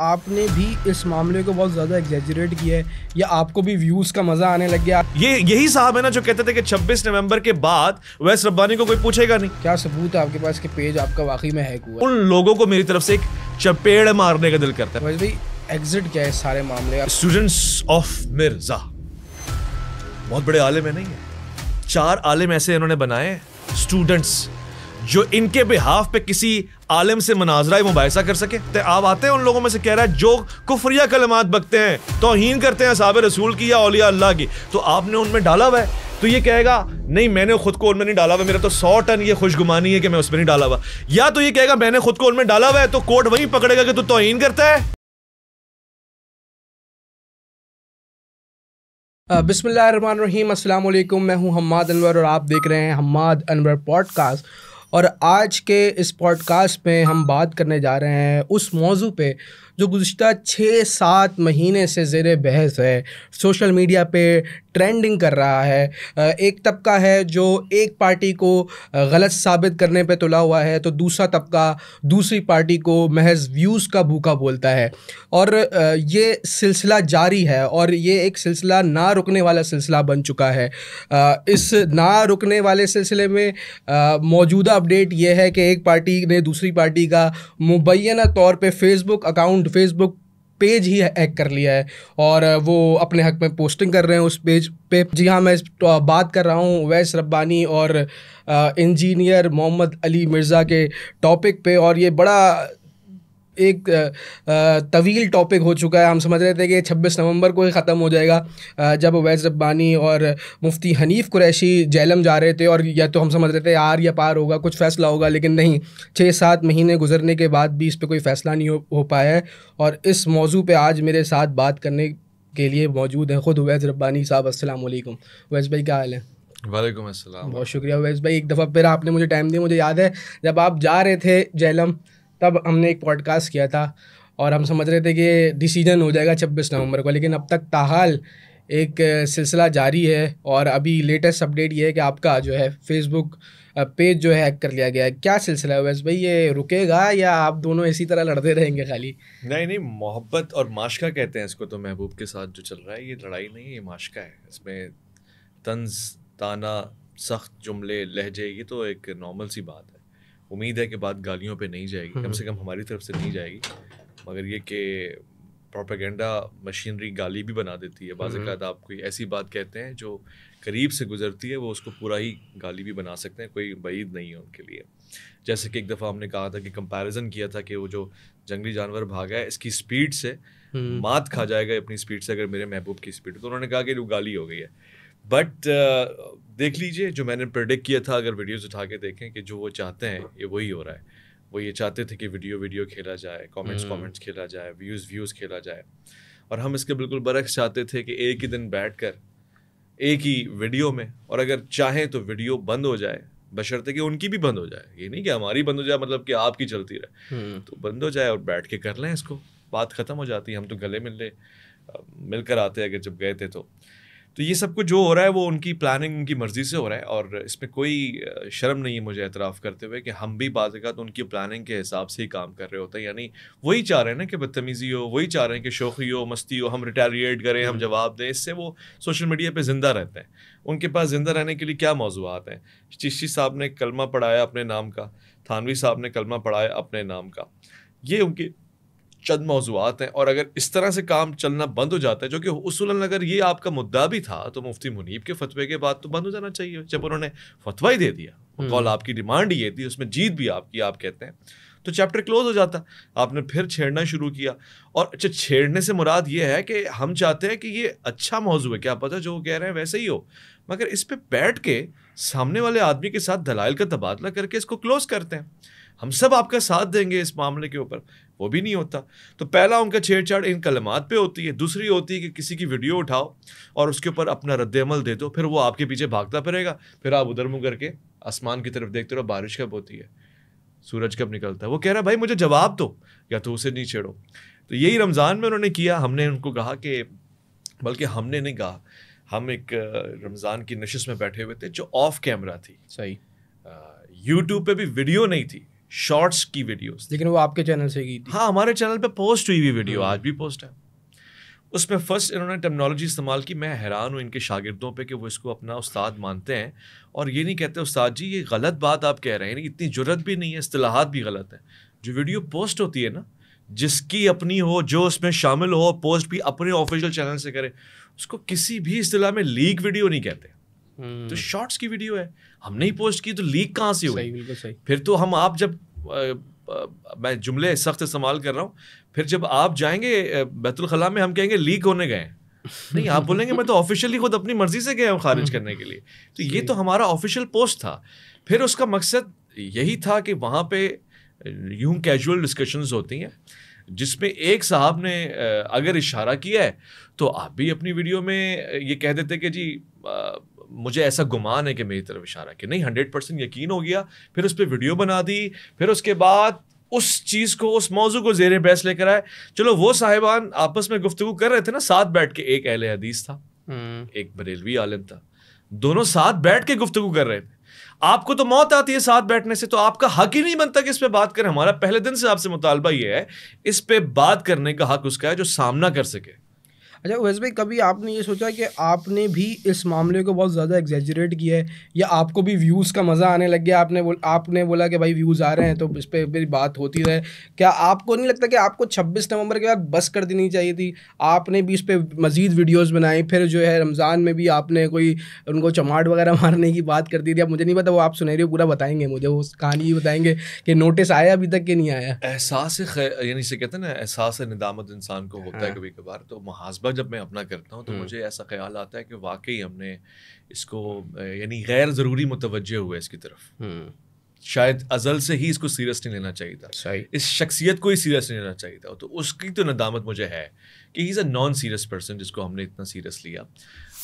आपने भी इस मामले को बहुत ज़्यादा एग्जेजरेट किया है या आपको भी व्यूज़ का मज़ा आने लग गया ये यही साहब है ना जो कहते थे कि 26 नवंबर के बाद वैस रब्बानी को कोई पूछेगा नहीं क्या सबूत है आपके पास कि पेज आपका वाकई में हैक हुआ उन लोगों को मेरी तरफ से एक चपेड़ मारने का दिल करता है भाई एग्जिट क्या है सारे मामले स्टूडेंट्स ऑफ मिर्जा बहुत बड़े आलिम है नहीं है चार आलिम ऐसे इन्होंने बनाए स्टूडेंट्स जो इनके बिहाफ पे किसी आलम से मनाजरा मुबासा कर सके तो आप आते हैं उन लोगों में से कह रहा है जो कुफरिया कलमात बकते हैं तोहन करते हैं साब रसूल की या अलिया अल्लाह की तो आपने उनमें डाला हुआ है तो ये कहेगा नहीं मैंने खुद को उनमें नहीं डाला हुआ मेरा तो सौ टन ये खुशगुमानी है कि मैं उसमें नहीं डाला हुआ या तो ये कहेगा मैंने खुद को उनमें डाला हुआ है तो कोर्ट वहीं पकड़ेगा कि तू तो तोहन करता है बिसमीम अल्लाम मैं हूं हम्माद अनवर और आप देख रहे हैं हम्माद अनवर पॉडकास्ट और आज के इस पॉडकास्ट में हम बात करने जा रहे हैं उस मौजू पे जो गुज्त छः सात महीने से ज़ेर बहस है सोशल मीडिया पे ट्रेंडिंग कर रहा है एक तबका है जो एक पार्टी को गलत साबित करने पे तुला हुआ है तो दूसरा तबका दूसरी पार्टी को महज व्यूज़ का भूखा बोलता है और ये सिलसिला जारी है और ये एक सिलसिला ना रुकने वाला सिलसिला बन चुका है इस ना रुकने वाले सिलसिले में मौजूदा अपडेट ये है कि एक पार्टी ने दूसरी पार्टी का मुबैना तौर पर फेसबुक अकाउंट फेसबुक पेज ही हैक कर लिया है और वो अपने हक में पोस्टिंग कर रहे हैं उस पेज पे जी हाँ मैं बात कर रहा हूँ वैस रब्बानी और इंजीनियर मोहम्मद अली मिर्ज़ा के टॉपिक पे और ये बड़ा एक तवील टॉपिक हो चुका है हम समझ रहे थे कि छब्बीस नवंबर को ही ख़त्म हो जाएगा जब अवैस रब्बानी और मुफ्ती हनीफ कुरैशी जैलम जा रहे थे और या तो हम समझ रहे थे आर या पार होगा कुछ फ़ैसला होगा लेकिन नहीं छः सात महीने गुजरने के बाद भी इस पर कोई फ़ैसला नहीं हो, हो पाया है और इस मौजू पर आज मेरे साथ बात करने के लिए मौजूद हैं ख़ुद उवैस रब्बानी साहब असल वालेकुम भाई क्या हाल है वालेकुम अस्सलाम बहुत शुक्रिया उवैस भाई एक दफ़ा फिर आपने मुझे टाइम दिया मुझे याद है जब आप जा रहे थे जैलम तब हमने एक पॉडकास्ट किया था और हम समझ रहे थे कि डिसीजन हो जाएगा छब्बीस नवंबर को लेकिन अब तक ताहाल एक सिलसिला जारी है और अभी लेटेस्ट अपडेट ये है कि आपका जो है फेसबुक पेज जो है हैक कर लिया गया है क्या सिलसिला है वैसे भाई ये रुकेगा या आप दोनों इसी तरह लड़ते रहेंगे खाली नहीं नहीं मोहब्बत और माशका कहते हैं इसको तो महबूब के साथ जो चल रहा है ये लड़ाई नहीं है ये माशका है इसमें तंज ताना सख्त जुमले लहजे ये तो एक नॉर्मल सी बात है उम्मीद है कि बात गालियों पे नहीं जाएगी कम से हम्म। कम हमारी तरफ से नहीं जाएगी मगर ये कि प्रोपेगेंडा मशीनरी गाली भी बना देती है बाज़ात हम्म। आप कोई ऐसी बात कहते हैं जो करीब से गुजरती है वो उसको पूरा ही गाली भी बना सकते हैं कोई बईद नहीं है उनके लिए जैसे कि एक दफ़ा हमने कहा था कि कंपैरिजन किया था कि वो जो जंगली जानवर भागा है इसकी स्पीड से हम्म। मात खा जाएगा अपनी स्पीड से अगर मेरे महबूब की स्पीड तो उन्होंने कहा कि वो गाली हो गई है बट uh, देख लीजिए जो मैंने प्रडिक्ट किया था अगर वीडियोस उठा के देखें कि जो वो चाहते हैं ये वही हो रहा है वो ये चाहते थे कि वीडियो वीडियो खेला जाए कमेंट्स हम्म। कमेंट्स खेला जाए व्यूज़ व्यूज़ खेला जाए और हम इसके बिल्कुल बरक्स चाहते थे कि एक ही दिन बैठ कर एक ही वीडियो में और अगर चाहें तो वीडियो बंद हो जाए बशर्ते कि उनकी भी बंद हो जाए ये नहीं कि हमारी बंद हो जाए मतलब कि आपकी चलती रहे हम्म। तो बंद हो जाए और बैठ के कर लें इसको बात ख़त्म हो जाती है हम तो गले मिल ले मिलकर आते अगर जब गए थे तो तो ये सब कुछ जो हो रहा है वो उनकी प्लानिंग उनकी मर्ज़ी से हो रहा है और इसमें कोई शर्म नहीं है मुझे एतराफ़ करते हुए कि हम भी बाज़ तो उनकी प्लानिंग के हिसाब से ही काम कर रहे होते हैं यानी वही चाह रहे हैं ना कि बदतमीज़ी हो वही चाह रहे हैं कि शोखी हो मस्ती हो हम रिटेलिएट करें हम हम्म। जवाब दें इससे वो सोशल मीडिया पर ज़िंदा रहते हैं उनके पास ज़िंदा रहने के लिए क्या मौजूद हैं चिश्ती साहब ने कलमा पढ़ाया अपने नाम का थानवी साहब ने कलमा पढ़ाया अपने नाम का ये उनकी चंद मौजूद हैं और अगर इस तरह से काम चलना बंद हो जाता है जो कि उसूल अगर ये आपका मुद्दा भी था तो मुफ्ती मुनीब के फतवे के बाद तो बंद हो जाना चाहिए जब उन्होंने फतवा ही दे दिया हम्म। कॉल आपकी डिमांड ये थी उसमें जीत भी आपकी आप कहते हैं तो चैप्टर क्लोज हो जाता आपने फिर छेड़ना शुरू किया और अच्छा छेड़ने से मुराद ये है कि हम चाहते हैं कि ये अच्छा मौजू है क्या पता जो कह रहे हैं वैसे ही हो मगर इस पर बैठ के सामने वाले आदमी के साथ दलाइल का तबादला करके इसको क्लोज करते हैं हम सब आपका साथ देंगे इस मामले के ऊपर वो भी नहीं होता तो पहला उनका छेड़छाड़ इन कलमात पे होती है दूसरी होती है कि किसी की वीडियो उठाओ और उसके ऊपर अपना रद्दमल दे दो फिर वो आपके पीछे भागता फिरेगा फिर आप उधर मुँह करके आसमान की तरफ देखते रहो बारिश कब होती है सूरज कब निकलता है वो कह रहा है भाई मुझे जवाब दो या तो उसे नहीं छेड़ो तो यही रमज़ान में उन्होंने किया हमने उनको कहा कि बल्कि हमने नहीं कहा हम एक रमज़ान की नशस्त में बैठे हुए थे जो ऑफ कैमरा थी सही यूट्यूब पे भी वीडियो नहीं थी शॉर्ट्स की वीडियोस लेकिन वो आपके चैनल से की थी हाँ हमारे चैनल पे पोस्ट हुई हुई वीडियो हम्म। आज भी पोस्ट है उसमें फ़र्स्ट इन्होंने टेक्नोलॉजी इस्तेमाल की मैं हैरान हूँ इनके शागिदों पे कि वो इसको अपना उस्ताद मानते हैं और ये नहीं कहते उस्ताद जी ये गलत बात आप कह रहे हैं इतनी जरूरत भी नहीं है असलाहत भी गलत है जो वीडियो पोस्ट होती है ना जिसकी अपनी हो जो उसमें शामिल हो पोस्ट भी अपने ऑफिशियल चैनल से करे उसको किसी भी असलाह में लीक वीडियो नहीं कहते तो हम्म। शॉर्ट्स की वीडियो है हमने ही पोस्ट की तो लीक कहाँ से हुई बिल्कुल सही फिर तो हम आप जब मैं जुमले सख्त इस्तेमाल कर रहा हूँ फिर जब आप जाएंगे बैतुलखला में हम कहेंगे लीक होने गए नहीं आप बोलेंगे मैं तो ऑफिशियली खुद अपनी मर्जी से गया हूँ खारिज हम्म। करने के लिए तो ये तो हमारा ऑफिशियल पोस्ट था फिर उसका मकसद यही था कि वहाँ पे यूं कैजुअल डिस्कशंस होती हैं जिसमें एक साहब ने अगर इशारा किया है तो आप भी अपनी वीडियो में ये कह देते कि जी मुझे ऐसा गुमान है कि मेरी तरफ इशारा कि नहीं हंड्रेड परसेंट यकीन हो गया फिर उस पर वीडियो बना दी फिर उसके बाद उस चीज़ को उस मौजू को जेर बहस लेकर आए चलो वो साहिबान आपस में गुफ्तु कर रहे थे ना साथ बैठ के एक अहल हदीस था हम्म। एक बरेलवी आलम था दोनों साथ बैठ के गुफ्तु कर रहे थे आपको तो मौत आती है साथ बैठने से तो आपका हक ही नहीं बनता कि इस पर बात करें हमारा पहले दिन से आपसे मुतालबा यह है इस पर बात करने का हक उसका है जो सामना कर सके अच्छा वैसे भाई कभी आपने ये सोचा कि आपने भी इस मामले को बहुत ज़्यादा एग्जेजरेट किया है या आपको भी व्यूज़ का मज़ा आने लग गया आपने बोल आपने बोला कि भाई व्यूज़ आ रहे हैं तो इस पर मेरी बात होती रहे क्या आपको नहीं लगता कि आपको छब्बीस नवंबर के बाद बस कर देनी चाहिए थी आपने भी इस पर मज़ीद वीडियोज़ बनाई फिर जो है रमज़ान में भी आपने कोई उनको चमाट वगैरह मारने की बात कर दी थी अब मुझे नहीं पता वो आप हो पूरा बताएंगे मुझे वो कहानी बताएंगे कि नोटिस आया अभी तक कि नहीं आया एहसास यानी से कहते हैं ना एहसास निदामत इंसान को होता है हाँ। कभी कभार तो मुहासबा वक्त जब मैं अपना करता हूँ तो मुझे ऐसा ख्याल आता है कि वाकई हमने इसको यानी गैर ज़रूरी मुतवजह हुआ इसकी तरफ शायद अजल से ही इसको सीरियस नहीं लेना चाहिए था इस शख्सियत को ही सीरियस नहीं लेना चाहिए था तो उसकी तो नदामत मुझे है कि he is a non serious person जिसको हमने इतना सीरियस लिया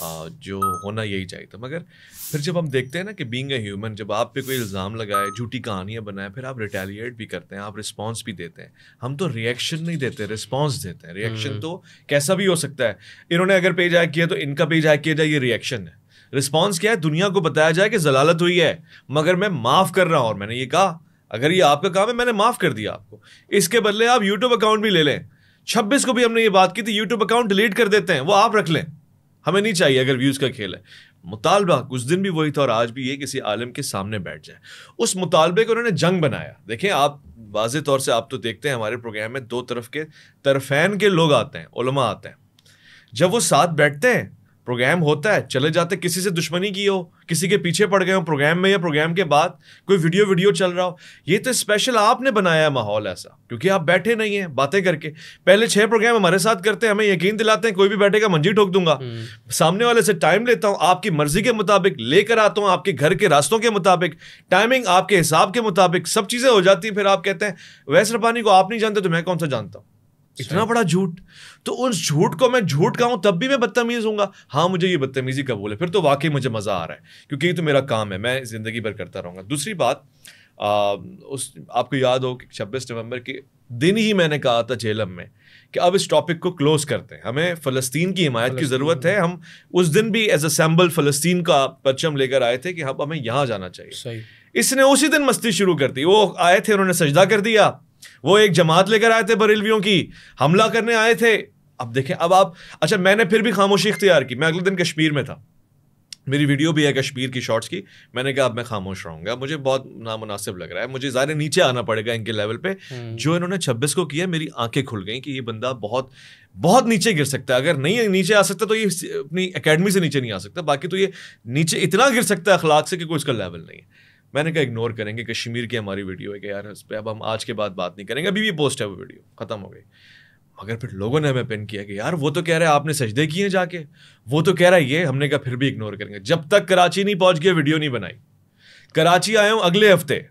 जो होना यही चाहिए था मगर फिर जब हम देखते हैं ना कि बींग ए ह्यूमन जब आप पे कोई इल्ज़ाम लगाए झूठी कहानियाँ बनाए फिर आप रिटेलिएट भी करते हैं आप रिस्पॉन्स भी देते हैं हम तो रिएक्शन नहीं देते रिस्पॉन्स देते हैं रिएक्शन हम्म। तो कैसा भी हो सकता है इन्होंने अगर पेज हैक किया तो इनका पेज हैक किया जाए ये रिएक्शन है रिस्पॉन्स क्या है दुनिया को बताया जाए कि जलालत हुई है मगर मैं माफ़ कर रहा हूँ और मैंने ये कहा अगर ये आपका काम है मैंने माफ़ कर दिया आपको इसके बदले आप यूट्यूब अकाउंट भी ले लें छब्बीस को भी हमने ये बात की थी यूट्यूब अकाउंट डिलीट कर देते हैं वो आप रख लें हमें नहीं चाहिए अगर व्यूज़ का खेल है मुतालबा उस दिन भी वही था और आज भी ये किसी आलम के सामने बैठ जाए उस मुतालबे को उन्होंने जंग बनाया देखें आप वाज तौर से आप तो देखते हैं हमारे प्रोग्राम में दो तरफ के तरफेन के लोग आते हैं आते हैं जब वो साथ बैठते हैं प्रोग्राम होता है चले जाते किसी से दुश्मनी की हो किसी के पीछे पड़ गए हो प्रोग्राम में या प्रोग्राम के बाद कोई वीडियो वीडियो चल रहा हो ये तो स्पेशल आपने बनाया माहौल ऐसा क्योंकि आप बैठे नहीं हैं बातें करके पहले छह प्रोग्राम हमारे साथ करते हैं हमें यकीन दिलाते हैं कोई भी बैठेगा मंजी ठोक दूंगा हम्म। सामने वाले से टाइम लेता हूँ आपकी मर्जी के मुताबिक लेकर आता हूँ आपके घर के रास्तों के मुताबिक टाइमिंग आपके हिसाब के मुताबिक सब चीज़ें हो जाती हैं फिर आप कहते हैं वैसरपानी को आप नहीं जानते तो मैं कौन सा जानता हूँ इतना बड़ा झूठ तो उस झूठ को मैं झूठ गाऊँ तब भी मैं बदतमीज़ हूँ हाँ मुझे ये बदतमीज़ी कबूल है फिर तो वाकई मुझे मज़ा आ रहा है क्योंकि ये तो मेरा काम है मैं ज़िंदगी भर करता रहूँगा दूसरी बात आ, उस आपको याद हो कि छब्बीस नवंबर के दिन ही मैंने कहा था झेलम में कि अब इस टॉपिक को क्लोज करते हैं हमें फ़लस्तीन की हिमायत की ज़रूरत है हम उस दिन भी एज अ सैम्बल फ़लस्तीन का परचम लेकर आए थे कि हम हमें यहाँ जाना चाहिए इसने उसी दिन मस्ती शुरू कर दी वो आए थे उन्होंने सजदा कर दिया वो एक जमात लेकर आए थे बरेलवियों की हमला करने आए थे अब देखें अब आप अच्छा मैंने फिर भी खामोशी इख्तियार की मैं अगले दिन कश्मीर में था मेरी वीडियो भी है कश्मीर की शॉर्ट्स की मैंने कहा अब मैं खामोश रहूंगा मुझे बहुत नामुनासिब लग रहा है मुझे ज़्यादा नीचे आना पड़ेगा इनके लेवल पे हम्म। जो इन्होंने 26 को किया मेरी आंखें खुल गई कि ये बंदा बहुत बहुत नीचे गिर सकता है अगर नहीं नीचे आ सकता तो ये अपनी अकेडमी से नीचे नहीं आ सकता बाकी तो ये नीचे इतना गिर सकता है अखलाक से कि कोई उसका लेवल नहीं है मैंने कहा इग्नोर करेंगे कश्मीर की हमारी वीडियो है कि यार उस पर अब हम आज के बाद बात नहीं करेंगे अभी भी पोस्ट है वो वीडियो ख़त्म हो गई मगर फिर लोगों ने हमें पिन किया कि यार वो तो कह रहे हैं आपने सजदे किए जाके वो तो कह रहा है ये हमने कहा फिर भी इग्नोर करेंगे जब तक कराची नहीं पहुंच गया वीडियो नहीं बनाई कराची आया हूँ अगले हफ्ते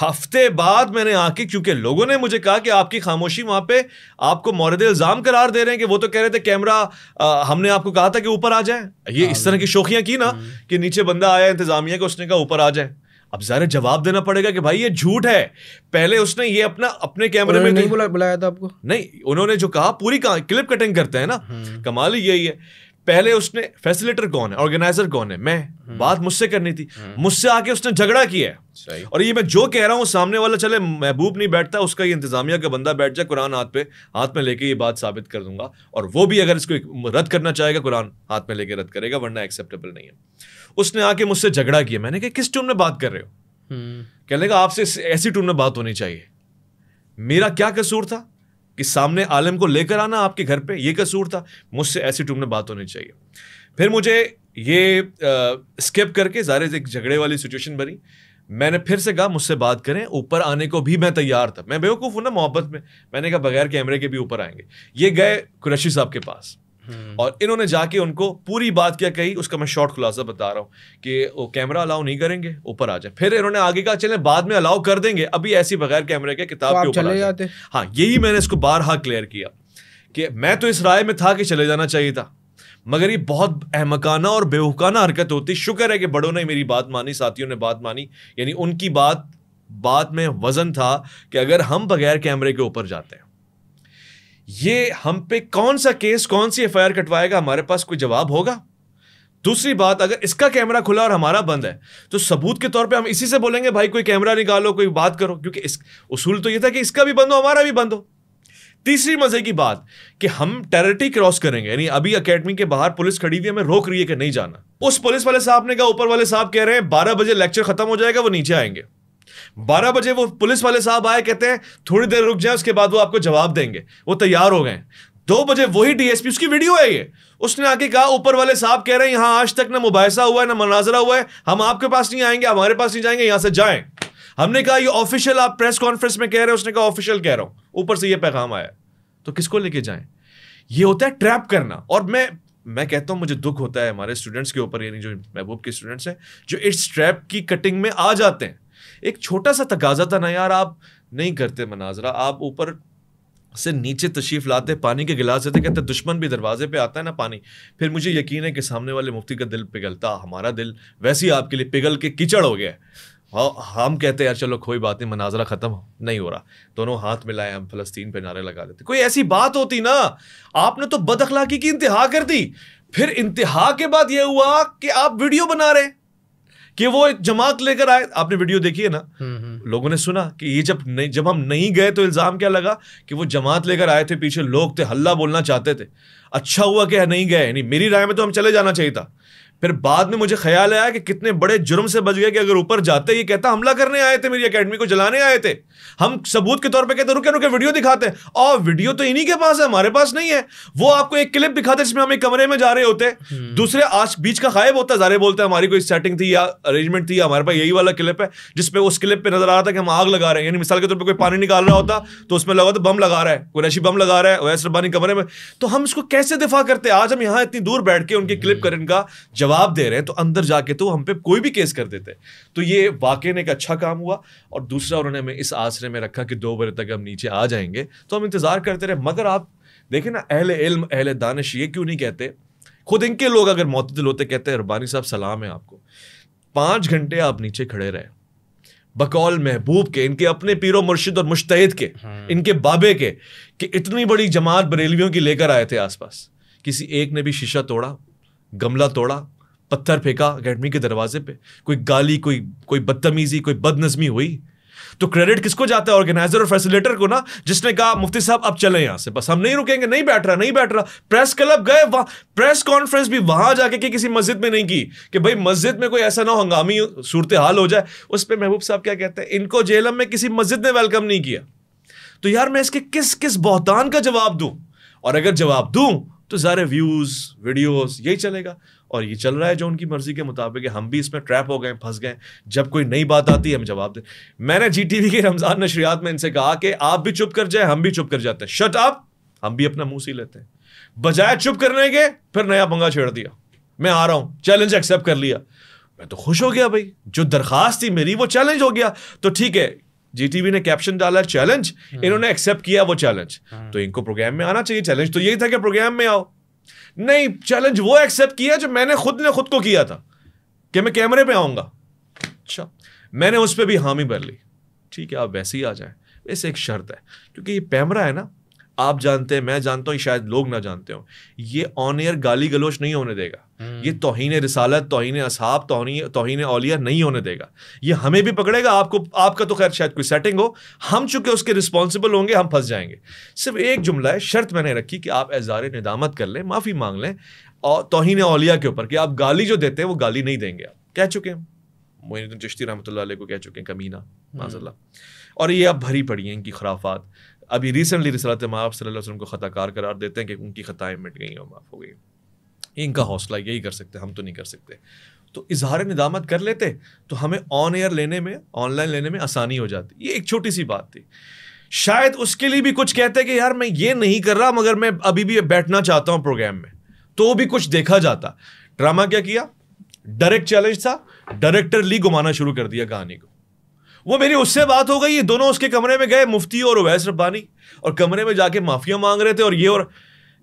हफ्ते बाद मैंने आके क्योंकि लोगों ने मुझे कहा कि आपकी खामोशी वहां पे आपको मौरद इल्ज़ाम करार दे रहे हैं कि वो तो कह रहे थे कैमरा हमने आपको कहा था कि ऊपर आ जाए ये इस हाँ, तरह की हाँ। शोखियां की ना हम्म। कि नीचे बंदा आया इंतजामिया के उसने कहा ऊपर आ जाए अब जरा जवाब देना पड़ेगा कि भाई ये झूठ है पहले उसने ये अपना अपने कैमरे में नहीं बुला, बुलाया था आपको नहीं उन्होंने जो कहा पूरी कहा क्लिप कटिंग करते हैं ना हम्म। कमाल ही यही है पहले उसने फैसिलिटर कौन है ऑर्गेनाइजर कौन है मैं हम्म। बात मुझसे करनी थी हम्म। मुझसे आके उसने झगड़ा किया है और ये मैं जो कह रहा हूँ सामने वाला चले महबूब नहीं बैठता उसका ये इंतजामिया का बंदा बैठ जाए कुरान हाथ पे हाथ में लेके ये बात साबित कर दूंगा और वो भी अगर इसको रद्द करना चाहेगा कुरान हाथ में लेके रद्द करेगा वरना एक्सेप्टेबल नहीं है उसने आके मुझसे झगड़ा किया मैंने कहा किस टून में बात कर रहे हो हम्म। कहने लेगा आपसे ऐसी टून में बात होनी चाहिए मेरा क्या कसूर था कि सामने आलम को लेकर आना आपके घर पे ये कसूर था मुझसे ऐसी टूम में बात होनी चाहिए फिर मुझे ये स्किप करके ज़ाहिर एक झगड़े वाली सिचुएशन बनी मैंने फिर से कहा मुझसे बात करें ऊपर आने को भी मैं तैयार था मैं बेवकूफ़ हूँ ना मोहब्बत में मैंने कहा बगैर कैमरे के भी ऊपर आएंगे ये गए कुरैशी साहब के पास हम्म। और इन्होंने जाके उनको पूरी बात क्या कही उसका मैं शॉर्ट खुलासा बता रहा हूँ कि वो कैमरा अलाउ नहीं करेंगे ऊपर आ जाए फिर इन्होंने आगे कहा चले बाद में अलाउ कर देंगे अभी ऐसी बगैर कैमरे के किताब तो के ऊपर जाते हाँ यही मैंने इसको बार हाँ क्लियर किया कि मैं तो इस राय में था कि चले जाना चाहिए था मगर ये बहुत अहमकाना और बेवकाना हरकत होती शुक्र है कि बड़ों ने मेरी बात मानी साथियों ने बात मानी यानी उनकी बात बात में वजन था कि अगर हम बगैर कैमरे के ऊपर जाते हैं ये हम पे कौन सा केस कौन सी एफ कटवाएगा हमारे पास कोई जवाब होगा दूसरी बात अगर इसका कैमरा खुला और हमारा बंद है तो सबूत के तौर पे हम इसी से बोलेंगे भाई कोई कैमरा निकालो कोई बात करो क्योंकि इस उसूल तो ये था कि इसका भी बंद हो हमारा भी बंद हो तीसरी मजे की बात कि हम टेरिटरी क्रॉस करेंगे यानी अभी अकेडमी के बाहर पुलिस खड़ी हुई हमें रोक रही है कि नहीं जाना उस पुलिस वाले साहब ने कहा ऊपर वाले साहब कह रहे हैं बारह बजे लेक्चर खत्म हो जाएगा वो नीचे आएंगे बारह बजे वो पुलिस वाले साहब आए कहते हैं थोड़ी देर रुक जाए उसके बाद वो आपको जवाब देंगे वो तैयार हो गए दो बजे वही डीएसपी उसकी वीडियो है ये उसने आके कहा ऊपर वाले साहब कह रहे हैं यहां आज तक ना मुबासा हुआ है ना मनाजरा हुआ है हम आपके पास नहीं आएंगे हमारे पास नहीं जाएंगे यहां से जाए हमने कहा ये ऑफिशियल आप प्रेस कॉन्फ्रेंस में कह रहे हैं उसने कहा ऑफिशियल कह रहा हूं ऊपर से ये पैगाम आया तो किसको लेके जाए ये होता है ट्रैप करना और मैं मैं कहता हूं मुझे दुख होता है हमारे स्टूडेंट्स के ऊपर यानी जो महबूब के स्टूडेंट्स हैं जो इस ट्रैप की कटिंग में आ जाते हैं एक छोटा सा तकाजा था ना यार आप नहीं करते मनाजरा आप ऊपर से नीचे तशरीफ लाते पानी के गिलास देते कहते दुश्मन भी दरवाजे पे आता है ना पानी फिर मुझे यकीन है कि सामने वाले मुफ्ती का दिल पिघलता हमारा दिल वैसे ही आपके लिए पिघल के किचड़ हो गया हाँ हम कहते हैं यार चलो कोई बात नहीं मनाजरा ख़त्म नहीं हो रहा दोनों हाथ मिलाए हम फलस्तीन पे नारे लगा देते कोई ऐसी बात होती ना आपने तो बदखलाकी की इंतहा कर दी फिर इंतहा के बाद यह हुआ कि आप वीडियो बना रहे हैं कि वो एक जमात लेकर आए आपने वीडियो देखी है ना हम्म, हम्म। लोगों ने सुना कि ये जब नहीं जब हम नहीं गए तो इल्ज़ाम क्या लगा कि वो जमात लेकर आए थे पीछे लोग थे हल्ला बोलना चाहते थे अच्छा हुआ कि नहीं गए नहीं मेरी राय में तो हम चले जाना चाहिए था फिर बाद में मुझे ख्याल आया कि कितने बड़े जुर्म से बच गया कि अगर ऊपर जाते ये कहता हमला करने आए थे मेरी एकेडमी को जलाने आए थे हम सबूत के तौर पे कहते रुके रुके वीडियो दिखाते हैं और वीडियो तो इन्हीं के पास है हमारे पास नहीं है वो आपको एक क्लिप दिखाते जिसमें हम एक कमरे में जा रहे होते हम्म। दूसरे आज बीच का गायब होता जारे बोलते हमारी कोई सेटिंग थी या अरेंजमेंट थी हमारे पास यही वाला क्लिप है जिसपे उस क्लिप पर नजर आ रहा था कि हम आग लगा रहे हैं यानी मिसाल के तौर पर कोई पानी निकाल रहा होता तो उसमें लगा तो बम लगा रहा है कुरैशी बम लगा रहा है वैस रब्बानी कमरे में तो हम इसको कैसे दिफा करते आज हम यहाँ इतनी दूर बैठ के उनकी क्लिप कर इनका जवाब जवाब दे रहे हैं तो अंदर जाके तो हम पे कोई भी केस कर देते तो ये वाकई एक अच्छा काम हुआ और दूसरा उन्होंने हमें इस आसरे में रखा कि दो बजे तक हम नीचे आ जाएंगे तो हम इंतज़ार करते रहे मगर आप देखें ना अहले इल्म अहले दानश ये क्यों नहीं कहते खुद इनके लोग अगर मतदिल होते कहते हैं रबानी साहब सलाम है आपको पाँच घंटे आप नीचे खड़े रहे बकौल महबूब के इनके अपने पीरो मुर्शिद और मुश्तद के हाँ। इनके बाबे के कि इतनी बड़ी जमात बरेलवियों की लेकर आए थे आसपास किसी एक ने भी शीशा तोड़ा गमला तोड़ा पत्थर फेंका अकेडमी के दरवाजे पे कोई गाली कोई कोई बदतमीजी कोई बदनजमी हुई तो क्रेडिट किसको जाता है ऑर्गेनाइजर और फैसिलिटर को ना जिसने कहा मुफ्ती साहब अब चले यहां से बस हम नहीं रुकेंगे नहीं बैठ रहा नहीं बैठ रहा प्रेस क्लब गए वहां प्रेस कॉन्फ्रेंस भी वहां जाके कि किसी मस्जिद में नहीं की कि भाई मस्जिद में कोई ऐसा ना हंगामी सूरत हाल हो जाए उस पर महबूब साहब क्या कहते हैं इनको जेलम में किसी मस्जिद ने वेलकम नहीं किया तो यार मैं इसके किस किस बहतान का जवाब दूं और अगर जवाब दूं तो सारे व्यूज वीडियोस यही चलेगा और ये चल रहा है जो उनकी मर्जी के मुताबिक है हम भी इसमें ट्रैप हो गए फंस गए जब कोई नई बात आती है हम जवाब दें मैंने जी टी वी के रमज़ान नशरियात में इनसे कहा कि आप भी चुप कर जाए हम भी चुप कर जाते हैं शट अप हम भी अपना मुंह सी लेते हैं बजाय चुप करने के फिर नया पंगा छेड़ दिया मैं आ रहा हूं चैलेंज एक्सेप्ट कर लिया मैं तो खुश हो गया भाई जो दरखास्त थी मेरी वो चैलेंज हो गया तो ठीक है जीटीवी ने कैप्शन डाला चैलेंज हम्म। इन्होंने एक्सेप्ट किया वो चैलेंज हाँ। तो इनको प्रोग्राम में आना चाहिए चैलेंज तो यही था कि प्रोग्राम में आओ नहीं चैलेंज वो एक्सेप्ट किया जो मैंने खुद ने खुद को किया था कि मैं कैमरे पे आऊंगा अच्छा मैंने उस पर भी हामी भर ली ठीक है आप वैसे ही आ जाए वैसे एक शर्त है क्योंकि ये पैमरा है ना आप जानते हैं मैं जानता हूँ शायद लोग ना जानते हो ये ऑन एयर गाली गलोच नहीं होने देगा हम्म। ये तोहन रिसालत तोहिन असाब तोहिन अलिया नहीं होने देगा ये हमें भी पकड़ेगा आपको आपका तो खैर शायद कोई सेटिंग हो हम चूंकि उसके रिस्पॉन्सिबल होंगे हम फंस जाएंगे सिर्फ एक जुमला है शर्त मैंने रखी कि आप एजार निदामत कर लें माफ़ी मांग लें और तोहन अलिया के ऊपर कि आप गाली जो देते हैं वो गाली नहीं देंगे आप कह चुके हैं मोइनुद्दीन चिश्ती रहमत को कह चुके हैं कमीना हम्म। माजल्ला और ये अब भरी पड़ी हैं इनकी खराफात अभी रिसेंटली रिसलत माफ़ सल्लल्लाहु अलैहि वसल्लम को ख़ताकार करार देते हैं कि उनकी ख़ताएँ मिट गई और माफ़ हो गई इनका हौसला यही कर सकते हम तो नहीं कर सकते तो इजहार निदामत कर लेते तो हमें ऑन एयर लेने में ऑनलाइन लेने में आसानी हो जाती ये एक छोटी सी बात थी शायद उसके लिए भी कुछ कहते कि यार मैं ये नहीं कर रहा मगर मैं अभी भी बैठना चाहता हूँ प्रोग्राम में तो भी कुछ देखा जाता ड्रामा क्या किया डायरेक्ट चैलेंज था डायरेक्टर ली घुमाना शुरू कर दिया कहानी को वो मेरी उससे बात हो गई दोनों उसके कमरे में गए मुफ्ती और उवैस रब्बानी और कमरे में जाके माफ़िया मांग रहे थे और ये और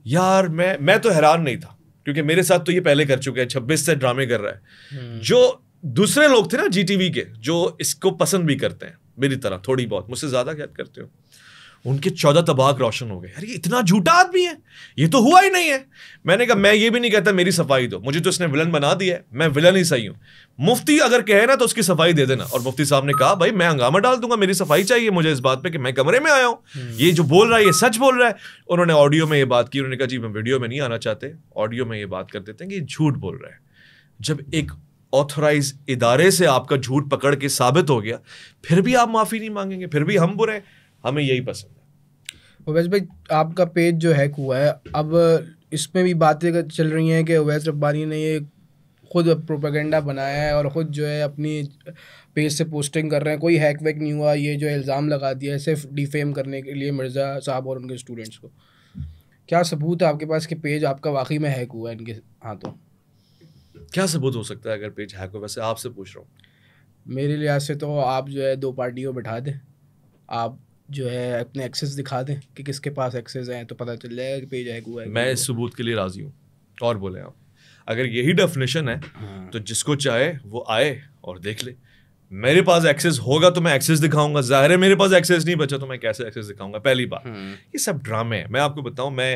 यार मैं मैं तो हैरान नहीं था क्योंकि मेरे साथ तो ये पहले कर चुके हैं छब्बीस से ड्रामे कर रहा है हम्म। जो दूसरे लोग थे ना जी के जो इसको पसंद भी करते हैं मेरी तरह थोड़ी बहुत मुझसे ज़्यादा क्या करते हो उनके चौदह तबाक रोशन हो गए अरे इतना झूठा आदमी है ये तो हुआ ही नहीं है मैंने कहा मैं ये भी नहीं कहता मेरी सफाई दो मुझे तो इसने विलन बना दिया है मैं विलन ही सही हूँ मुफ्ती अगर कहे ना तो उसकी सफाई दे देना और मुफ्ती साहब ने कहा भाई मैं हंगामा डाल दूंगा मेरी सफाई चाहिए मुझे इस बात पर कि मैं कमरे में आया हूँ हम्म। ये जो बोल रहा है ये सच बोल रहा है उन्होंने ऑडियो में ये बात की उन्होंने कहा जी मैं वीडियो में नहीं आना चाहते ऑडियो में ये बात कर देते हैं कि ये झूठ बोल रहा है जब एक ऑथराइज इदारे से आपका झूठ पकड़ के साबित हो गया फिर भी आप माफ़ी नहीं मांगेंगे फिर भी हम बुरे हैं हमें यही पसंद है ओवैस भाई आपका पेज जो हैक हुआ है अब इसमें भी बातें चल रही हैं कि अवैस रब्बानी ने ये खुद प्रोपागेंडा बनाया है और ख़ुद जो है अपनी पेज से पोस्टिंग कर रहे हैं कोई हैक वैक नहीं हुआ ये जो इल्ज़ाम लगा दिया है सिर्फ डिफेम करने के लिए मिर्ज़ा साहब और उनके स्टूडेंट्स को क्या सबूत है आपके पास कि पेज आपका वाकई में हैक हुआ है इनके हाथों क्या सबूत हो सकता है अगर पेज हैक हो वैसे आपसे पूछ रहा हूँ मेरे लिहाज से तो आप जो है दो पार्टियों बैठा दें आप जो है अपने एक्सेस दिखा दें कि किसके पास एक्सेस हैं तो पता चल जाएगा कि पेज है है मैं इस सबूत के लिए राज़ी हूँ और बोले आप अगर यही डेफिनेशन है हाँ। तो जिसको चाहे वो आए और देख ले मेरे पास एक्सेस होगा तो मैं एक्सेस दिखाऊंगा जाहिर है मेरे पास एक्सेस नहीं बचा तो मैं कैसे एक्सेस दिखाऊंगा पहली बार हाँ। ये सब ड्रामे हैं मैं आपको बताऊं मैं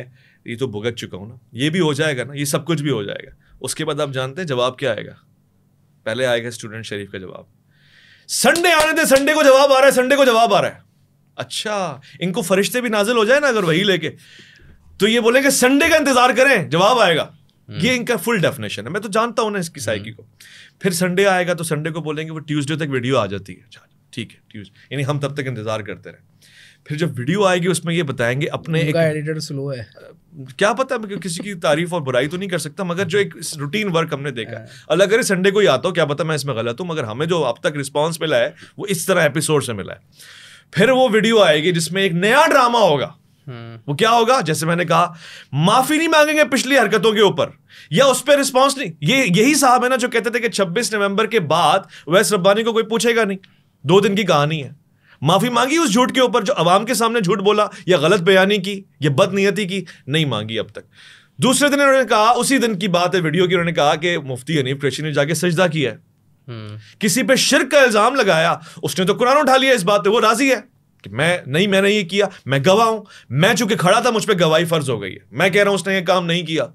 ये तो भुगत चुका हूँ ना ये भी हो जाएगा ना ये सब कुछ भी हो जाएगा उसके बाद आप जानते हैं जवाब क्या आएगा पहले आएगा स्टूडेंट शरीफ का जवाब संडे आने थे संडे को जवाब आ रहा है संडे को जवाब आ रहा है अच्छा इनको फरिश्ते भी नाजिल हो जाए ना अगर वही लेके तो ये बोलेंगे संडे का इंतजार करें जवाब आएगा हम्म। ये इनका फुल डेफिनेशन है मैं तो जानता हूं ना इसकी साइकी हम्म। को फिर संडे आएगा तो संडे को बोलेंगे वो ट्यूसडे तक वीडियो आ जाती है ठीक है ट्यूसडे यानी हम तब तक इंतजार करते रहे फिर जब वीडियो आएगी उसमें ये बताएंगे अपने एक एडिटर स्लो है क्या पता मैं किसी की तारीफ और बुराई तो नहीं कर सकता मगर जो एक रूटीन वर्क हमने देखा है हाँ। अलग अगर संडे को ही आता हो क्या पता मैं इसमें गलत हूँ मगर हमें जो अब तक रिस्पॉन्स मिला है वो इस तरह एपिसोड से मिला है फिर वो वीडियो आएगी जिसमें एक नया ड्रामा होगा हम्म। वो क्या होगा जैसे मैंने कहा माफी नहीं मांगेंगे पिछली हरकतों के ऊपर या उस पर रिस्पॉन्स नहीं ये यही साहब है ना जो कहते थे कि 26 नवंबर के बाद वैस रब्बानी को कोई पूछेगा नहीं दो दिन की कहानी है माफी मांगी उस झूठ के ऊपर जो अवाम के सामने झूठ बोला या गलत बयानी की या बदनीयती की नहीं मांगी अब तक दूसरे दिन उन्होंने कहा उसी दिन की बात है वीडियो की उन्होंने कहा कि मुफ्ती हनीफ कृषि ने जाके सजदा किया है किसी पे शिर का इल्जाम लगाया उसने तो कुरान उठा लिया इस बात पे वो राजी है कि मैं नहीं मैंने ये किया मैं गवाह हूं मैं चूंकि खड़ा था मुझ पर गवाही फर्ज हो गई है मैं कह रहा हूं उसने ये काम नहीं किया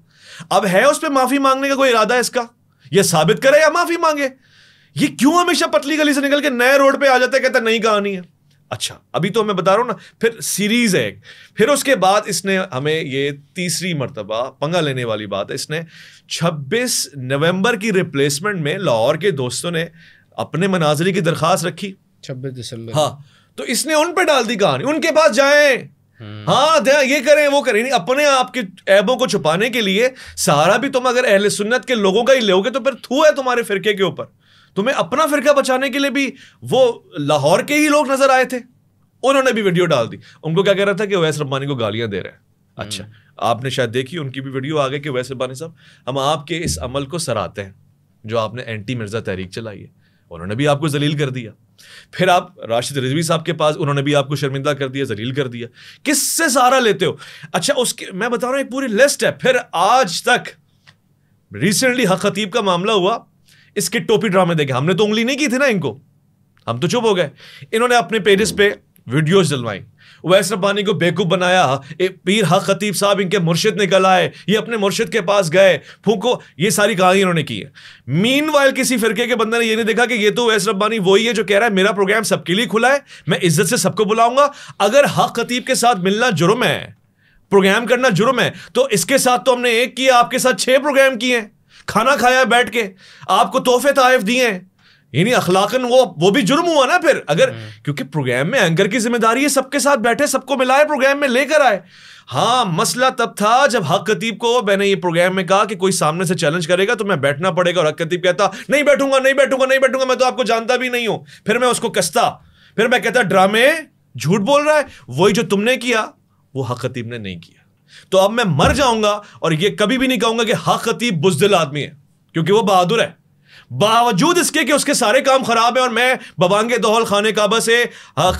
अब है उस पर माफी मांगने का कोई इरादा है इसका यह साबित करे या माफी मांगे ये क्यों हमेशा पतली गली से निकल के नए रोड पे आ जाते कहते नहीं कहानी है अच्छा अभी तो मैं बता रहा हूँ ना फिर सीरीज है फिर उसके बाद इसने हमें ये तीसरी मरतबा पंगा लेने वाली बात है इसने 26 नवंबर की रिप्लेसमेंट में लाहौर के दोस्तों ने अपने मनाजरी की दरखास्त रखी 26 दिसंबर हाँ तो इसने उन पर डाल दी कहानी उनके पास जाए हम्म। हाँ ध्यान ये करें वो करें नहीं अपने आप के ऐबों को छुपाने के लिए सहारा भी तुम अगर अहले सुन्नत के लोगों का ही लोगे तो फिर थू है तुम्हारे फिरके के ऊपर तुम्हें अपना फिरका बचाने के लिए भी वो लाहौर के ही लोग नजर आए थे उन्होंने भी वीडियो डाल दी उनको क्या कह रहा था कि वैस रब्बानी को गालियां दे रहे हैं अच्छा हम्म। आपने शायद देखी उनकी भी वीडियो आ गई कि वैस रब्बानी साहब हम आपके इस अमल को सराहते हैं जो आपने एंटी मिर्जा तहरीक चलाई है उन्होंने भी आपको जलील कर दिया फिर आप राशिद रिजवी साहब के पास उन्होंने भी आपको शर्मिंदा कर दिया जलील कर दिया किससे सहारा लेते हो अच्छा उसके मैं बता रहा हूँ एक पूरी लिस्ट है फिर आज तक रिसेंटली हक खतीब का मामला हुआ इसके टोपी ड्रामे देखे हमने तो उंगली नहीं की थी ना इनको हम तो चुप हो गए इन्होंने अपने पेजेस पे वीडियोस जलवाई वैस रब्बानी को बेकूफ़ बनाया पीर हक खतीब साहब इनके मुर्शिद निकल आए ये अपने मुर्शिद के पास गए फूको ये सारी कहानी इन्होंने की है मीन वाइल किसी फिरके के बंदे ने ये नहीं देखा कि ये तो वैस रब्बानी वही है जो कह रहा है मेरा प्रोग्राम सबके लिए खुला है मैं इज्जत से सबको बुलाऊंगा अगर हक खतीब के साथ मिलना जुर्म है प्रोग्राम करना जुर्म है तो इसके साथ तो हमने एक किया आपके साथ छह प्रोग्राम किए हैं खाना खाया बैठ के आपको तोहफे ताइफ दिए यानी अखलाकन वो वो भी जुर्म हुआ ना फिर अगर हम्म। क्योंकि प्रोग्राम में एंकर की जिम्मेदारी है सबके साथ बैठे सबको मिलाए प्रोग्राम में लेकर आए हाँ मसला तब था जब हक कतीब को मैंने ये प्रोग्राम में कहा कि कोई सामने से चैलेंज करेगा तो मैं बैठना पड़ेगा और हक कतीब कहता नहीं बैठूंगा नहीं बैठूंगा नहीं बैठूंगा मैं तो आपको जानता भी नहीं हूं फिर मैं उसको कसता फिर मैं कहता ड्रामे झूठ बोल रहा है वही जो तुमने किया वो हक कतीब ने नहीं किया तो अब मैं मर जाऊंगा और यह कभी भी नहीं कहूंगा कि हा खतीब बुजदिल आदमी है क्योंकि वो बहादुर है बावजूद इसके कि उसके सारे काम खराब है और मैं बबांगे दोहल खाने काबा से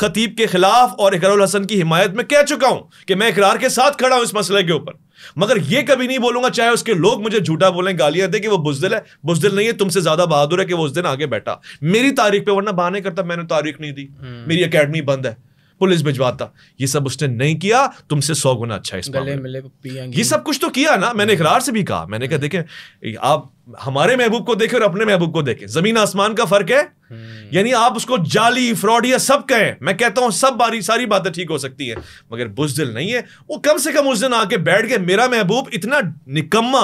खतीब के खिलाफ और इकरुल हसन की हिमायत में कह चुका हूं कि मैं इकरार के साथ खड़ा हूं इस मसले के ऊपर मगर यह कभी नहीं बोलूंगा चाहे उसके लोग मुझे झूठा बोलें गालियां दें कि वो बुजदिल है बुजदिल नहीं है तुमसे ज्यादा बहादुर है कि वो उस दिन आगे बैठा मेरी तारीख पर वरना बहाने करता मैंने तारीख नहीं दी हम्म। मेरी अकेडमी बंद है पुलिस भिजवाता ये सब उसने नहीं किया तुमसे सौ गुना अच्छा इस गले मिले ये सब कुछ तो किया ना मैंने इकरार से भी कहा मैंने कहा देखें आप हमारे महबूब को देखें और अपने महबूब को देखें जमीन आसमान का फर्क है हम्म। यानी आप उसको जाली फ्रॉड या सब कहें मैं कहता हूं सब बारी सारी बातें ठीक हो सकती है मगर बुजदिल नहीं है वो कम से कम उस दिन आके बैठ गए मेरा महबूब इतना निकम्मा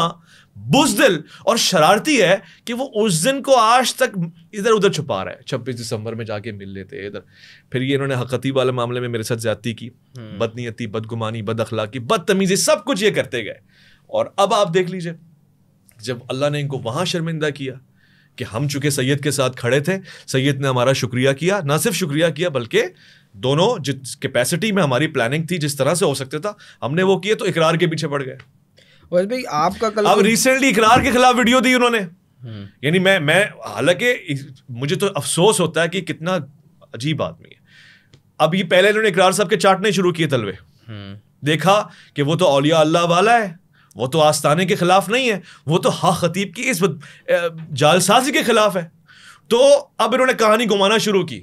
बुजदिल और शरारती है कि वो उस दिन को आज तक इधर उधर छुपा रहा है छब्बीस दिसंबर में जाके मिल लेते इधर फिर ये इन्होंने हकती वाले मामले में मेरे साथ ज्यादा की हम्म। बदनीयती बदगुमानी बद अखलाकी बदतमीजी सब कुछ ये करते गए और अब आप देख लीजिए जब अल्लाह ने इनको वहां शर्मिंदा किया कि हम चूंकि सैयद के साथ खड़े थे सैयद ने हमारा शुक्रिया किया ना सिर्फ शुक्रिया किया बल्कि दोनों जिस कैपेसिटी में हमारी प्लानिंग थी जिस तरह से हो सकते था हमने वो किए तो इकरार के पीछे पड़ गए वैसे भाई आपका कल अब रिसेंटली इकरार के खिलाफ वीडियो दी उन्होंने हम्म। यानी मैं मैं हालांकि मुझे तो अफसोस होता है कि कितना अजीब आदमी है अब ये पहले इन्होंने इकरार साहब के चाटने शुरू किए तलवे हम्म। देखा कि वो तो औलिया अल्लाह वाला है वो तो आस्थाने के खिलाफ नहीं है वो तो हा खतीब की इस जालसाजी के खिलाफ है तो अब इन्होंने कहानी घुमाना शुरू की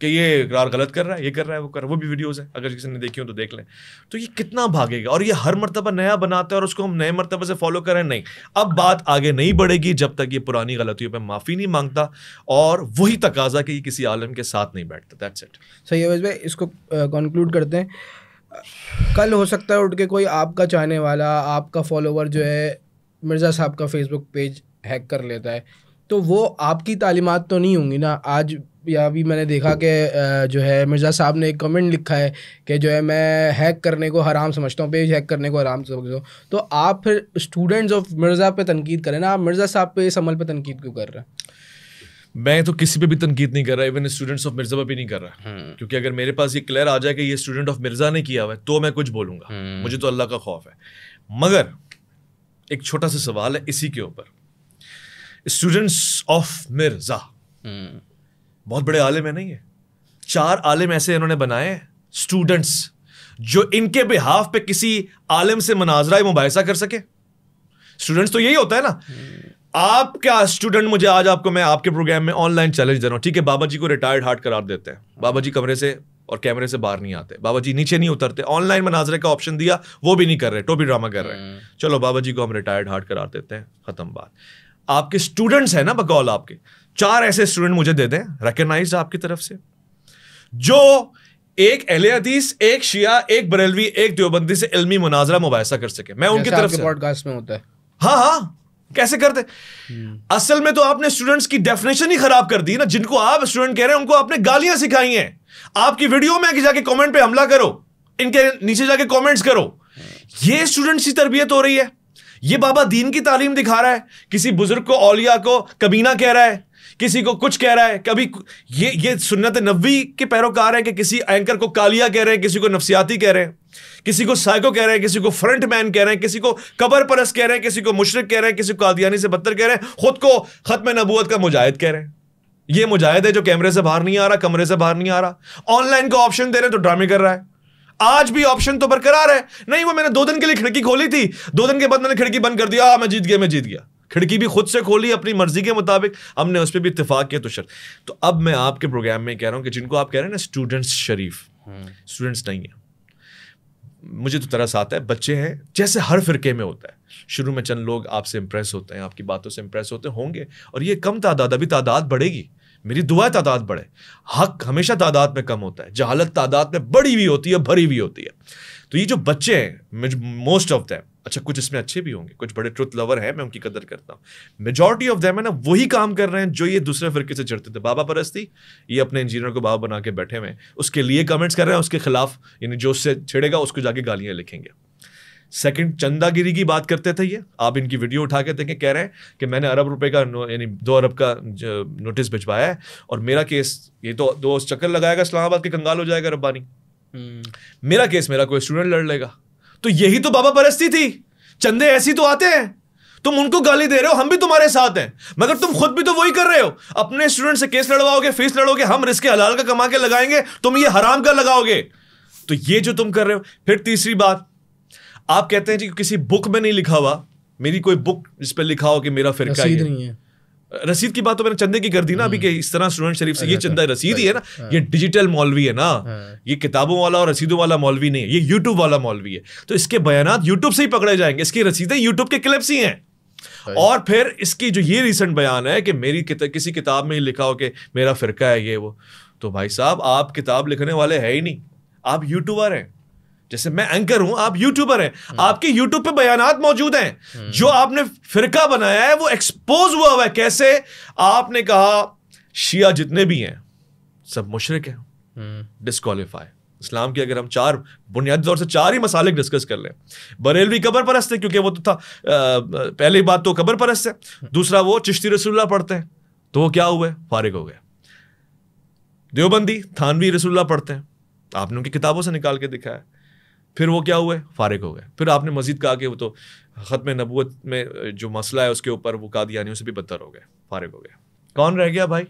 कि ये इकरार गलत कर रहा है ये कर रहा है वो कर रहा है वो भी वीडियोज़ हैं अगर किसी ने देखी हो तो देख लें तो ये कितना भागेगा और ये हर मरतबा नया बनाता है और उसको हम नए मरतबे से फॉलो करें नहीं अब बात आगे नहीं बढ़ेगी जब तक ये पुरानी गलतियों पर माफ़ी नहीं मांगता और वही तकाजा कि ये किसी आलम के साथ नहीं बैठता दैट्स इट सही है भाई इसको कंक्लूड करते हैं कल हो सकता है उठ के कोई आपका चाहने वाला आपका फॉलोवर जो है मिर्ज़ा साहब का फेसबुक पेज हैक कर लेता है तो वो आपकी तालीमत तो नहीं होंगी ना आज या अभी मैंने देखा कि जो है मिर्ज़ा साहब ने एक कमेंट लिखा है कि जो है मैं हैक करने को हराम समझता हूँ पेज हैक करने को हराम समझता हूँ तो आप फिर स्टूडेंट्स ऑफ मिर्ज़ा पे तनकीद करें ना आप मिर्ज़ा साहब पे इस अमल पर तनकीद क्यों कर रहे हैं मैं तो किसी पे भी तनकीद नहीं कर रहा इवन स्टूडेंट्स ऑफ मिर्ज़ा पर भी नहीं कर रहा हम्म। क्योंकि अगर मेरे पास ये क्लियर आ जाए कि ये स्टूडेंट ऑफ मिर्ज़ा ने किया हुआ है तो मैं कुछ बोलूँगा हम्म। मुझे तो अल्लाह का खौफ है मगर एक छोटा सा सवाल है इसी के ऊपर स्टूडेंट्स ऑफ मिर्ज़ा हम्म। बहुत बड़े आलिम है नहीं है चार आलिम ऐसे इन्होंने बनाए स्टूडेंट्स जो इनके बिहाफ पे किसी आलिम से मनाजरा मुबासा कर सके स्टूडेंट्स तो यही होता है ना आप क्या स्टूडेंट मुझे आज आपको मैं आपके प्रोग्राम में ऑनलाइन चैलेंज दे रहा हूँ ठीक है बाबा जी को रिटायर्ड हार्ट करार देते हैं बाबा जी कमरे से और कैमरे से बाहर नहीं आते बाबा जी नीचे नहीं उतरते ऑनलाइन मनाजरे का ऑप्शन दिया वो भी नहीं कर रहे टोपी ड्रामा कर रहे हैं हम्म। चलो बाबा जी को हम रिटायर्ड हार्ट करार देते हैं खत्म बात आपके स्टूडेंट्स हैं ना बकौल आपके चार ऐसे स्टूडेंट मुझे दे दें रिकनाइज आपकी तरफ से जो एक अहले हदीस एक शिया एक बरेलवी एक देवबंदी से इलमी मुनाजरा मुबासा कर सके मैं उनकी तरफ से पॉडकास्ट में होता है हाँ हाँ कैसे करते असल में तो आपने स्टूडेंट्स की डेफिनेशन ही खराब कर दी ना जिनको आप स्टूडेंट कह रहे हैं उनको आपने गालियां सिखाई हैं आपकी वीडियो में आगे जाके कमेंट पे हमला करो इनके नीचे जाके कमेंट्स करो ये स्टूडेंट्स की तरबियत हो रही है ये बाबा दीन की तालीम दिखा रहा है किसी बुजुर्ग को औलिया को कबीना कह रहा है किसी को कुछ कह रहा है कभी ये ये सुन्नत नबी के पैरोकार हैं कि किसी एंकर को कालिया कह रहे हैं किसी को नफसियाती कह रहे हैं किसी को साइको कह रहे हैं किसी को फ्रंट मैन कह रहे हैं किसी को कबर परस कह रहे हैं किसी को मुशरक कह रहे हैं किसी को कादियानी से बदतर कह रहे हैं खुद को खत्म नबूत का मुजाहिद कह रहे हैं ये मुजाहिद है जो कैमरे से बाहर नहीं आ रहा कमरे से बाहर नहीं आ रहा ऑनलाइन को ऑप्शन दे रहे हैं तो ड्रामे कर रहा है आज भी ऑप्शन तो बरकरार है नहीं वो मैंने दो दिन के लिए खिड़की खोली थी दो दिन के बाद मैंने खिड़की बंद कर दिया मैं जीत गया मैं जीत गया खिड़की भी खुद से खोली अपनी मर्जी के मुताबिक हमने उस पर भी इतफाक किया तो शर तो अब मैं आपके प्रोग्राम में कह रहा हूँ कि जिनको आप कह रहे हैं ना स्टूडेंट्स शरीफ स्टूडेंट्स हम्म। नहीं है मुझे तो तरस आता है बच्चे हैं जैसे हर फिरके में होता है शुरू में चंद लोग आपसे इंप्रेस होते हैं आपकी बातों से इंप्रेस होते होंगे और ये कम तादाद अभी तादाद बढ़ेगी मेरी दुआ तादाद बढ़े हक हमेशा तादाद में कम होता है जहालत तादाद में बड़ी भी होती है भरी भी होती है तो ये जो बच्चे हैं मोस्ट ऑफ दैम अच्छा कुछ इसमें अच्छे भी होंगे कुछ बड़े ट्रुथ लवर हैं मैं उनकी कदर करता हूँ मेजोरिटी ऑफ दैम है ना वही काम कर रहे हैं जो ये दूसरे फिरके से चढ़ते थे बाबा परस्ती ये अपने इंजीनियर को बाबा बना के बैठे हुए उसके लिए कमेंट्स कर रहे हैं उसके खिलाफ यानी जो उससे छिड़ेगा उसको जाके गालियाँ लिखेंगे सेकंड चंदागिरी की बात करते थे ये आप इनकी वीडियो उठा के देखें कह रहे हैं कि मैंने अरब रुपए का यानी दो अरब का नोटिस भिजवाया है और मेरा केस ये तो दो चक्कर लगाएगा इस्लामाबाद के कंगाल हो जाएगा रब्बानी हम्म। मेरा केस मेरा कोई स्टूडेंट लड़ लेगा तो यही तो बाबा परस्ती थी चंदे ऐसी तो आते हैं तुम उनको गाली दे रहे हो हम भी तुम्हारे साथ हैं मगर तुम खुद भी तो वही कर रहे हो अपने स्टूडेंट से केस लड़वाओगे फीस लड़ोगे हम रिस्क हलाल का कमा के लगाएंगे तुम ये हराम का लगाओगे तो ये जो तुम कर रहे हो फिर तीसरी बात आप कहते हैं जी किसी बुक में नहीं लिखा हुआ मेरी कोई बुक जिस पर लिखा हो कि मेरा फिर नहीं है रसीद की बात तो मैंने चंदे की कर दी ना अभी हम्म। के इस तरह स्टूडेंट शरीफ से ये अच्छा, चंदा अच्छा, रसीद ही अच्छा, है ना हाँ। ये डिजिटल मौलवी है ना हाँ। ये किताबों वाला और रसीदों वाला मौलवी नहीं है ये यूट्यूब वाला मौलवी है तो इसके बयान यूट्यूब से ही पकड़े जाएंगे इसकी रसीदें यूट्यूब के क्लिप्स ही हैं और फिर इसकी जो ये रिसेंट बयान है कि मेरी किता, किसी किताब में ही लिखा हो कि मेरा फिरका है ये वो तो भाई साहब आप किताब लिखने वाले है ही नहीं आप यूट्यूबर हैं जैसे मैं एंकर हूं आप यूट्यूबर हैं हम्म। आपके यूट्यूब पे बयानात मौजूद हैं हम्म। जो आपने फिरका बनाया है वो एक्सपोज हुआ हुआ है कैसे आपने कहा शिया जितने भी हैं सब मुशरक हैं डिस्कालीफाई हम्म। इस्लाम की अगर हम चार बुनियादी तौर से चार ही मसाले डिस्कस कर लें बरेलवी कबर परस्त है क्योंकि वो तो था पहली बात तो कबर परस्त है दूसरा वो चिश्ती रसुल्ला पढ़ते हैं तो वो क्या हुए फारिग हो गए देवबंदी थानवी रसुल्ला पढ़ते हैं आपने उनकी किताबों से निकाल के दिखाया फिर वो क्या हुए फारिग हो गए फिर आपने मजीद कहा कि वो तो ख़त्म नबूत में जो मसला है उसके ऊपर वो कादियानियों से भी बदतर हो गए फारिग हो गए कौन रह गया भाई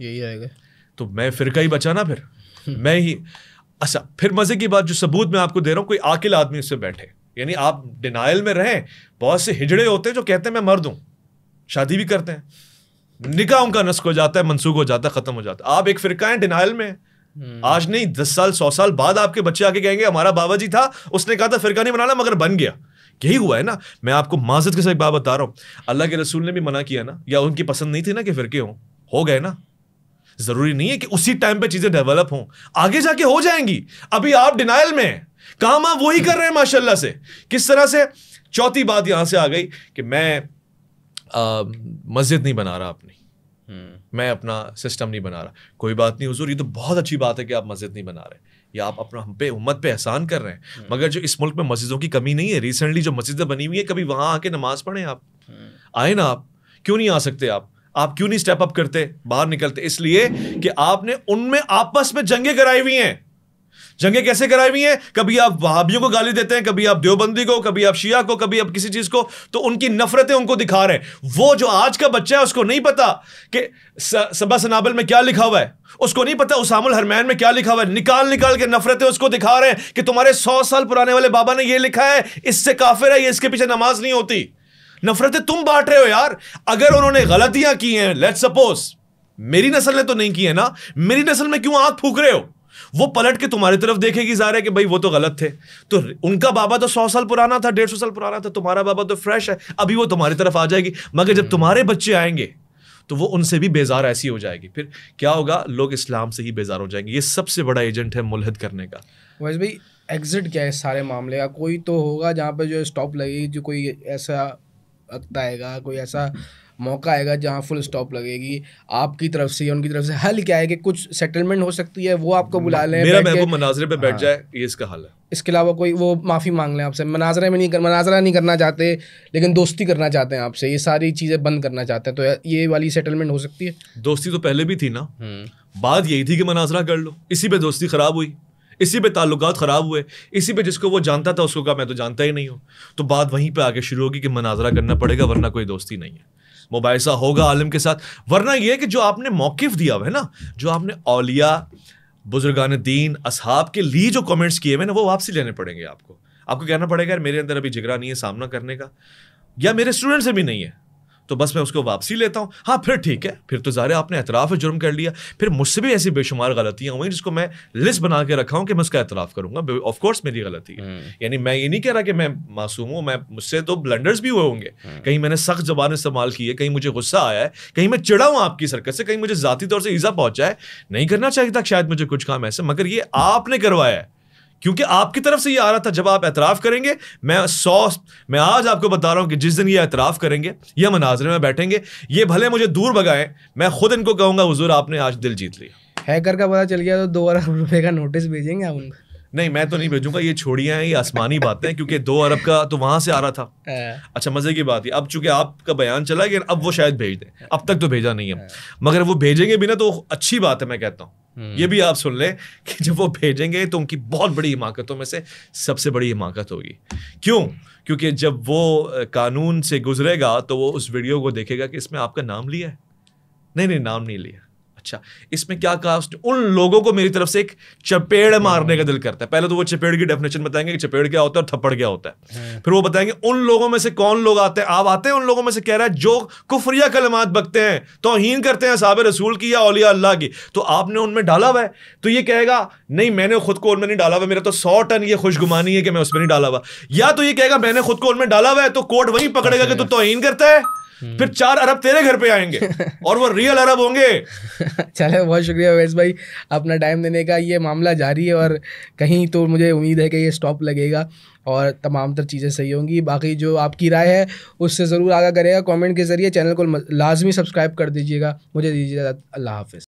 यही रह तो मैं का ही बचा ना फिर मैं ही अच्छा फिर मज़े की बात जो सबूत मैं आपको दे रहा हूँ कोई आकिल आदमी उससे बैठे यानी आप डिनाइल में रहें बहुत से हिजड़े होते हैं जो कहते हैं मैं मर दूँ शादी भी करते हैं निकाह उनका नस्क हो जाता है मनसूख हो जाता है ख़त्म हो जाता है आप एक फ़िरका है डिनाइल में हम्म। आज नहीं दस साल सौ साल बाद आपके बच्चे आके कहेंगे हमारा बाबा जी था उसने कहा था फिरका नहीं बनाना मगर बन गया यही हुआ है ना मैं आपको माजद के साथ एक बात बता रहा हूं अल्लाह के रसूल ने भी मना किया ना या उनकी पसंद नहीं थी ना कि फिरके हों हो गए ना जरूरी नहीं है कि उसी टाइम पे चीजें डेवलप हों आगे जाके हो जाएंगी अभी आप डिनाइल में काम आप वही कर रहे हैं माशाल्लाह से किस तरह से चौथी बात यहां से आ गई कि मैं मस्जिद नहीं बना रहा अपनी हम्म। मैं अपना सिस्टम नहीं बना रहा कोई बात नहीं हजूर ये तो बहुत अच्छी बात है कि आप मस्जिद नहीं बना रहे या आप अपना हम पे उम्मत पे एहसान कर रहे हैं हम्म। मगर जो इस मुल्क में मस्जिदों की कमी नहीं है रिसेंटली जो मस्जिदें बनी हुई है कभी वहाँ आके नमाज पढ़ें आप हम्म। आए ना आप क्यों नहीं आ सकते आप आप क्यों नहीं स्टेप अप करते बाहर निकलते इसलिए कि आपने उनमें आपस में जंगे कराई हुई हैं जंगे कैसे कराई हुई हैं कभी आप वहाबियों को गाली देते हैं कभी आप देवबंदी को कभी आप शिया को कभी आप किसी चीज को तो उनकी नफरतें उनको दिखा रहे हैं वो जो आज का बच्चा है उसको नहीं पता कि सबा सनाबल में क्या लिखा हुआ है उसको नहीं पता उसामुल हरमैन में क्या लिखा हुआ है निकाल निकाल के नफरतें उसको दिखा रहे हैं कि तुम्हारे सौ साल पुराने वाले बाबा ने यह लिखा है इससे काफिर है ये इसके पीछे नमाज नहीं होती नफरतें तुम बांट रहे हो यार अगर उन्होंने गलतियां की हैं लेट सपोज मेरी नस्ल ने तो नहीं की है ना मेरी नस्ल में क्यों आंख फूक रहे हो वो पलट के तुम्हारी तरफ देखेगी जा रहा है कि भाई वो तो गलत थे तो उनका बाबा तो सौ साल पुराना था डेढ़ सौ साल पुराना था तुम्हारा बाबा तो फ्रेश है अभी वो तुम्हारी तरफ आ जाएगी मगर जब हम्म। तुम्हारे बच्चे आएंगे तो वो उनसे भी बेजार ऐसी हो जाएगी फिर क्या होगा लोग इस्लाम से ही बेजार हो जाएंगे ये सबसे बड़ा एजेंट है मुलहद करने का वैसे भाई एग्जिट क्या है सारे मामले का कोई तो होगा जहाँ पर जो स्टॉप लगेगी जो कोई ऐसा आएगा कोई ऐसा मौका आएगा जहाँ फुल स्टॉप लगेगी आपकी तरफ से या उनकी तरफ से हल क्या है कि कुछ सेटलमेंट हो सकती है वो आपको बुला लें मेरा महबूब मनाजरे पे बैठ हाँ। जाए ये इसका हाल है इसके अलावा कोई वो माफ़ी मांग लें आपसे मनाजरे में नहीं कर मनाजरा नहीं करना चाहते लेकिन दोस्ती करना चाहते हैं आपसे ये सारी चीज़ें बंद करना चाहते हैं तो ये वाली सेटलमेंट हो सकती है दोस्ती तो पहले भी थी ना हम्म। बात यही थी कि मनाजरा कर लो इसी पे दोस्ती ख़राब हुई इसी पे ताल्लुक ख़राब हुए इसी पे जिसको वो जानता था उसको कहा मैं तो जानता ही नहीं हूँ तो बात वहीं पे आके शुरू होगी कि मनाजरा करना पड़ेगा वरना कोई दोस्ती नहीं है मुबैसा होगा आलम के साथ वरना यह कि जो आपने मौकफ दिया हुआ है ना जो आपने अलिया बुजुर्गान दीन असहाब के लिए जो कमेंट्स किए हुए ना वो वापसी लेने पड़ेंगे आपको आपको कहना पड़ेगा यार मेरे अंदर अभी जिगरा नहीं है सामना करने का या मेरे स्टूडेंट से भी नहीं है तो बस मैं उसको वापसी लेता हूँ हाँ फिर ठीक है फिर तो ज़ाहिर आपने एतराफ़ जुर्म कर लिया फिर मुझसे भी ऐसी बेशुमार गलतियाँ हुई जिसको मैं लिस्ट बना के रखा हूँ कि मैं उसका एतराफ़ करूँगा ऑफकोर्स मेरी गलती है हम्म। यानी मैं ये नहीं कह रहा कि मैं मासूम हूँ मैं मुझसे तो ब्लंडर्स भी हुए होंगे हम्म। कहीं मैंने सख्त जबान इस्तेमाल की है कहीं मुझे गुस्सा आया है कहीं मैं चिड़ा हूँ आपकी सरकत से कहीं मुझे ज़ाती तौर से ईज़ा पहुँचा है नहीं करना चाहिए था शायद मुझे कुछ काम ऐसे मगर ये आपने करवाया है क्योंकि आपकी तरफ से ये आ रहा था जब आप एतराफ़ करेंगे मैं सौ मैं आज आपको बता रहा हूँ कि जिस दिन ये एतराफ़ करेंगे यह मनाजरे में बैठेंगे ये भले मुझे दूर भगाएं मैं खुद इनको कहूँगा हजूर आपने आज दिल जीत लिया हैकर का पता चल गया तो दो अरब रुपये का नोटिस भेजेंगे आप उनको नहीं मैं तो नहीं भेजूंगा ये छोड़िया हैं ये आसमानी बातें हैं क्योंकि दो अरब का तो वहां से आ रहा था हाँ। अच्छा मजे की बात है अब चूंकि आपका बयान चला गया अब वो शायद भेज दें अब तक तो भेजा नहीं है हाँ। मगर वो भेजेंगे भी ना तो अच्छी बात है मैं कहता हूँ हम्म। ये भी आप सुन लें कि जब वो भेजेंगे तो उनकी बहुत बड़ी हिमाकतों में से सबसे बड़ी हिमाकत होगी क्यों क्योंकि जब वो कानून से गुजरेगा तो वो उस वीडियो को देखेगा कि इसमें आपका नाम लिया है नहीं नहीं नाम नहीं लिया अच्छा इसमें क्या कहा उसने उन लोगों को मेरी तरफ से एक चपेड़ हम्म। मारने का दिल करता है पहले तो वो चपेड़ की डेफिनेशन बताएंगे कि चपेड़ क्या होता है और थप्पड़ क्या होता है हाँ। फिर वो बताएंगे उन लोगों में से कौन लोग आते हैं आप आते हैं उन लोगों में से कह रहा है जो कुफरिया कलमात बकते हैं तोहन करते हैं साब रसूल की या अलिया अल्लाह की तो आपने उनमें डाला हुआ है तो ये कहेगा नहीं मैंने खुद को उनमें नहीं डाला हुआ मेरा तो सौ टन ये खुशगुमानी है कि मैं उसमें नहीं डाला हुआ या तो ये कहेगा मैंने खुद को उनमें डाला हुआ है तो कोर्ट वहीं पकड़ेगा कि तू तोहन करता है हम्म। फिर चार अरब तेरे घर पे आएंगे और वो रियल अरब होंगे चले बहुत शुक्रिया वैस भाई अपना टाइम देने का ये मामला जारी है और कहीं तो मुझे उम्मीद है कि ये स्टॉप लगेगा और तमाम तर चीज़ें सही होंगी बाकी जो आपकी राय है उससे ज़रूर आगा करेगा कमेंट के ज़रिए चैनल को लाजमी सब्सक्राइब कर दीजिएगा मुझे दीजिएगा अल्लाह हाफिज़